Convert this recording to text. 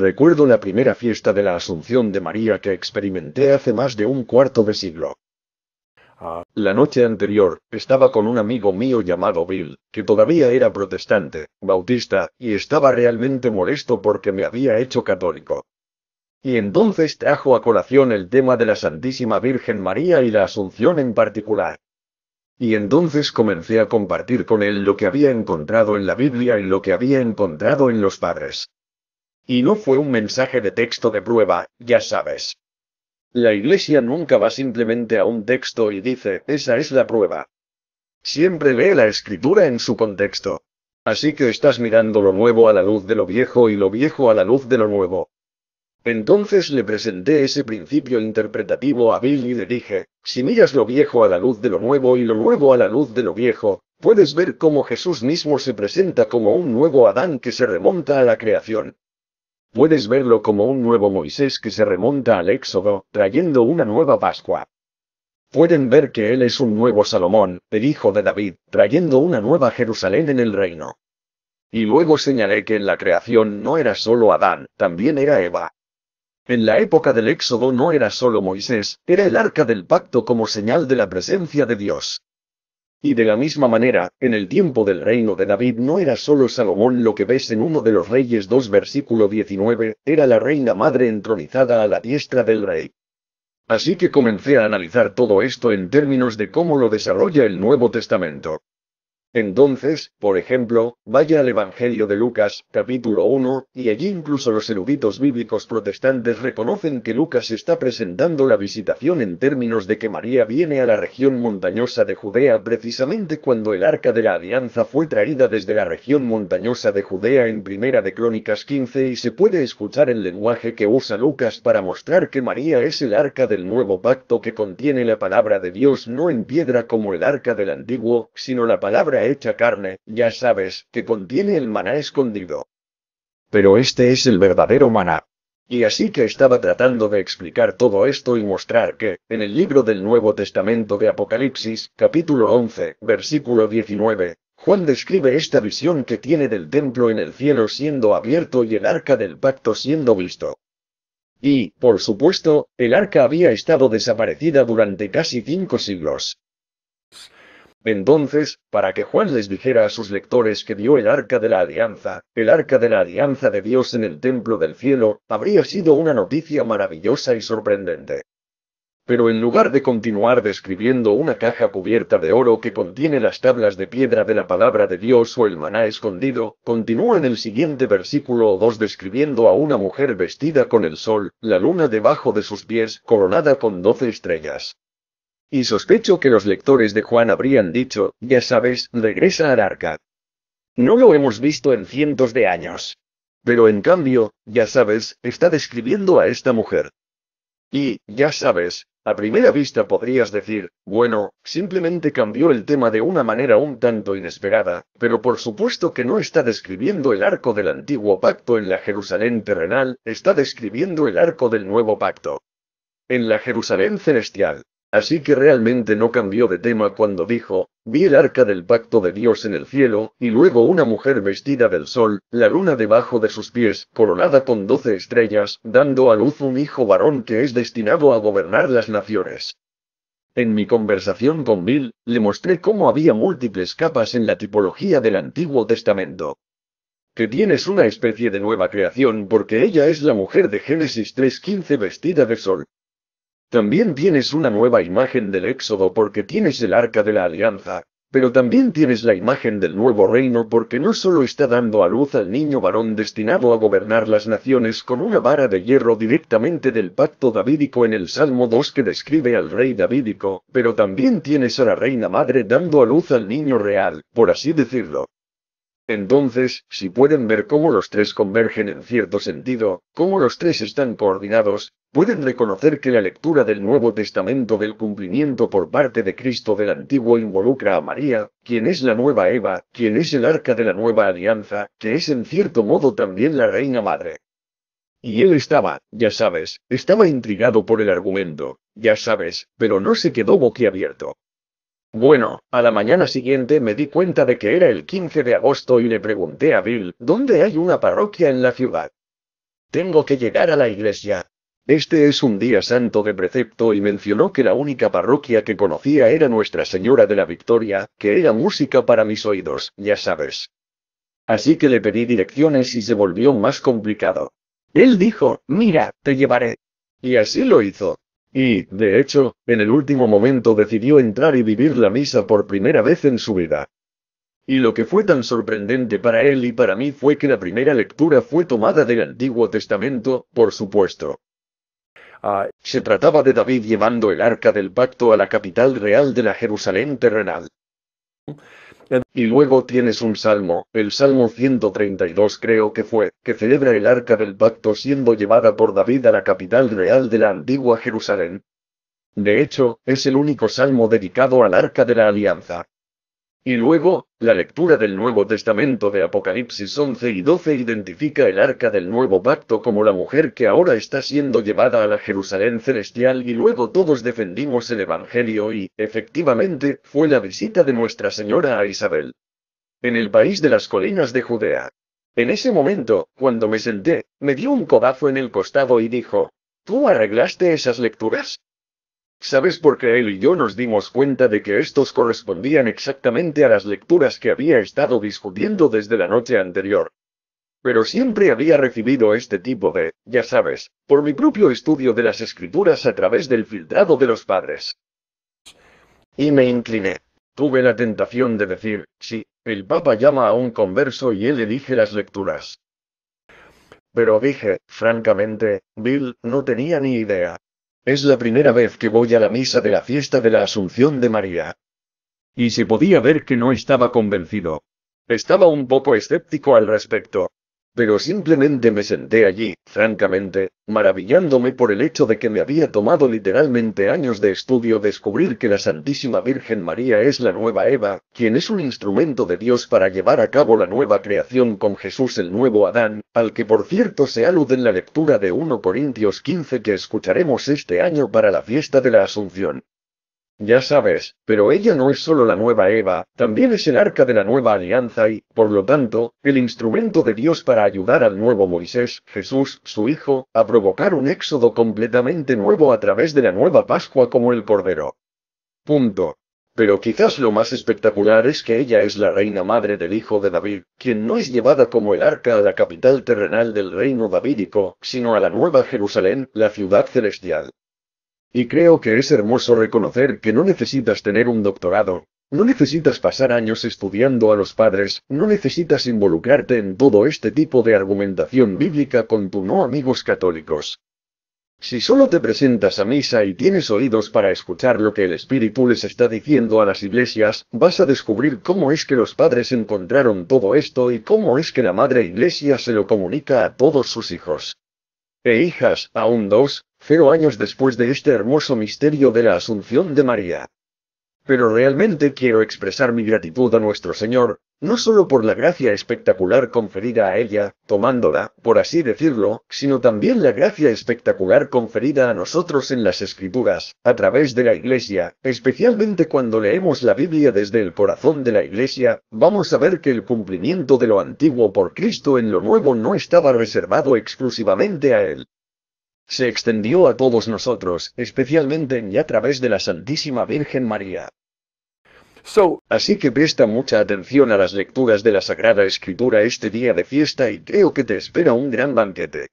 Recuerdo la primera fiesta de la Asunción de María que experimenté hace más de un cuarto de siglo. Ah, la noche anterior, estaba con un amigo mío llamado Bill, que todavía era protestante, bautista, y estaba realmente molesto porque me había hecho católico. Y entonces trajo a colación el tema de la Santísima Virgen María y la Asunción en particular. Y entonces comencé a compartir con él lo que había encontrado en la Biblia y lo que había encontrado en los padres. Y no fue un mensaje de texto de prueba, ya sabes. La iglesia nunca va simplemente a un texto y dice, esa es la prueba. Siempre lee la escritura en su contexto. Así que estás mirando lo nuevo a la luz de lo viejo y lo viejo a la luz de lo nuevo. Entonces le presenté ese principio interpretativo a Bill y le dije, si miras lo viejo a la luz de lo nuevo y lo nuevo a la luz de lo viejo, puedes ver cómo Jesús mismo se presenta como un nuevo Adán que se remonta a la creación. Puedes verlo como un nuevo Moisés que se remonta al Éxodo, trayendo una nueva Pascua. Pueden ver que él es un nuevo Salomón, el hijo de David, trayendo una nueva Jerusalén en el reino. Y luego señalé que en la creación no era solo Adán, también era Eva. En la época del Éxodo no era solo Moisés, era el arca del pacto como señal de la presencia de Dios. Y de la misma manera, en el tiempo del reino de David no era solo Salomón lo que ves en uno de los Reyes 2 versículo 19, era la reina madre entronizada a la diestra del rey. Así que comencé a analizar todo esto en términos de cómo lo desarrolla el Nuevo Testamento. Entonces, por ejemplo, vaya al Evangelio de Lucas, capítulo 1, y allí incluso los eruditos bíblicos protestantes reconocen que Lucas está presentando la visitación en términos de que María viene a la región montañosa de Judea precisamente cuando el arca de la alianza fue traída desde la región montañosa de Judea en Primera de Crónicas 15 y se puede escuchar el lenguaje que usa Lucas para mostrar que María es el arca del nuevo pacto que contiene la palabra de Dios no en piedra como el arca del antiguo, sino la palabra hecha carne, ya sabes, que contiene el maná escondido. Pero este es el verdadero maná. Y así que estaba tratando de explicar todo esto y mostrar que, en el libro del Nuevo Testamento de Apocalipsis, capítulo 11, versículo 19, Juan describe esta visión que tiene del templo en el cielo siendo abierto y el arca del pacto siendo visto. Y, por supuesto, el arca había estado desaparecida durante casi cinco siglos. Entonces, para que Juan les dijera a sus lectores que vio el arca de la alianza, el arca de la alianza de Dios en el templo del cielo, habría sido una noticia maravillosa y sorprendente. Pero en lugar de continuar describiendo una caja cubierta de oro que contiene las tablas de piedra de la palabra de Dios o el maná escondido, continúa en el siguiente versículo 2 describiendo a una mujer vestida con el sol, la luna debajo de sus pies, coronada con doce estrellas. Y sospecho que los lectores de Juan habrían dicho, ya sabes, regresa al arca. No lo hemos visto en cientos de años. Pero en cambio, ya sabes, está describiendo a esta mujer. Y, ya sabes, a primera vista podrías decir, bueno, simplemente cambió el tema de una manera un tanto inesperada, pero por supuesto que no está describiendo el arco del antiguo pacto en la Jerusalén terrenal, está describiendo el arco del nuevo pacto. En la Jerusalén celestial. Así que realmente no cambió de tema cuando dijo, vi el arca del pacto de Dios en el cielo, y luego una mujer vestida del sol, la luna debajo de sus pies, coronada con doce estrellas, dando a luz un hijo varón que es destinado a gobernar las naciones. En mi conversación con Bill, le mostré cómo había múltiples capas en la tipología del Antiguo Testamento que tienes una especie de nueva creación porque ella es la mujer de Génesis 3.15 vestida de sol. También tienes una nueva imagen del Éxodo porque tienes el arca de la alianza, pero también tienes la imagen del nuevo reino porque no solo está dando a luz al niño varón destinado a gobernar las naciones con una vara de hierro directamente del pacto davídico en el Salmo 2 que describe al rey davídico, pero también tienes a la reina madre dando a luz al niño real, por así decirlo. Entonces, si pueden ver cómo los tres convergen en cierto sentido, cómo los tres están coordinados, pueden reconocer que la lectura del Nuevo Testamento del cumplimiento por parte de Cristo del Antiguo involucra a María, quien es la nueva Eva, quien es el arca de la nueva alianza, que es en cierto modo también la Reina Madre. Y él estaba, ya sabes, estaba intrigado por el argumento, ya sabes, pero no se quedó boquiabierto. Bueno, a la mañana siguiente me di cuenta de que era el 15 de agosto y le pregunté a Bill, ¿dónde hay una parroquia en la ciudad? Tengo que llegar a la iglesia, este es un día santo de precepto y mencionó que la única parroquia que conocía era Nuestra Señora de la Victoria, que era música para mis oídos, ya sabes. Así que le pedí direcciones y se volvió más complicado. Él dijo, mira, te llevaré. Y así lo hizo. Y, de hecho, en el último momento decidió entrar y vivir la misa por primera vez en su vida. Y lo que fue tan sorprendente para él y para mí fue que la primera lectura fue tomada del Antiguo Testamento, por supuesto. Ah, se trataba de David llevando el arca del pacto a la capital real de la Jerusalén terrenal. Y luego tienes un salmo, el Salmo 132 creo que fue, que celebra el arca del pacto siendo llevada por David a la capital real de la antigua Jerusalén. De hecho, es el único salmo dedicado al arca de la alianza. Y luego, la lectura del Nuevo Testamento de Apocalipsis 11 y 12 identifica el arca del nuevo pacto como la mujer que ahora está siendo llevada a la Jerusalén celestial y luego todos defendimos el Evangelio y, efectivamente, fue la visita de Nuestra Señora a Isabel. En el país de las colinas de Judea. En ese momento, cuando me senté, me dio un codazo en el costado y dijo, ¿Tú arreglaste esas lecturas? ¿Sabes por qué él y yo nos dimos cuenta de que estos correspondían exactamente a las lecturas que había estado discutiendo desde la noche anterior? Pero siempre había recibido este tipo de, ya sabes, por mi propio estudio de las escrituras a través del filtrado de los padres. Y me incliné. Tuve la tentación de decir, sí, el Papa llama a un converso y él elige las lecturas. Pero dije, francamente, Bill no tenía ni idea. Es la primera vez que voy a la misa de la fiesta de la Asunción de María. Y se podía ver que no estaba convencido. Estaba un poco escéptico al respecto pero simplemente me senté allí, francamente, maravillándome por el hecho de que me había tomado literalmente años de estudio descubrir que la Santísima Virgen María es la nueva Eva, quien es un instrumento de Dios para llevar a cabo la nueva creación con Jesús el nuevo Adán, al que por cierto se alude en la lectura de 1 Corintios 15 que escucharemos este año para la fiesta de la Asunción. Ya sabes, pero ella no es solo la nueva Eva, también es el arca de la nueva alianza y, por lo tanto, el instrumento de Dios para ayudar al nuevo Moisés, Jesús, su hijo, a provocar un éxodo completamente nuevo a través de la nueva Pascua como el Cordero. Punto. Pero quizás lo más espectacular es que ella es la reina madre del hijo de David, quien no es llevada como el arca a la capital terrenal del reino davídico, sino a la nueva Jerusalén, la ciudad celestial. Y creo que es hermoso reconocer que no necesitas tener un doctorado, no necesitas pasar años estudiando a los padres, no necesitas involucrarte en todo este tipo de argumentación bíblica con tus no amigos católicos. Si solo te presentas a misa y tienes oídos para escuchar lo que el Espíritu les está diciendo a las iglesias, vas a descubrir cómo es que los padres encontraron todo esto y cómo es que la Madre Iglesia se lo comunica a todos sus hijos e hijas, aún dos, cero años después de este hermoso misterio de la Asunción de María. Pero realmente quiero expresar mi gratitud a nuestro Señor, no solo por la gracia espectacular conferida a ella, tomándola, por así decirlo, sino también la gracia espectacular conferida a nosotros en las escrituras, a través de la iglesia, especialmente cuando leemos la Biblia desde el corazón de la iglesia, vamos a ver que el cumplimiento de lo antiguo por Cristo en lo nuevo no estaba reservado exclusivamente a él se extendió a todos nosotros, especialmente y a través de la Santísima Virgen María. Así que presta mucha atención a las lecturas de la Sagrada Escritura este día de fiesta y creo que te espera un gran banquete.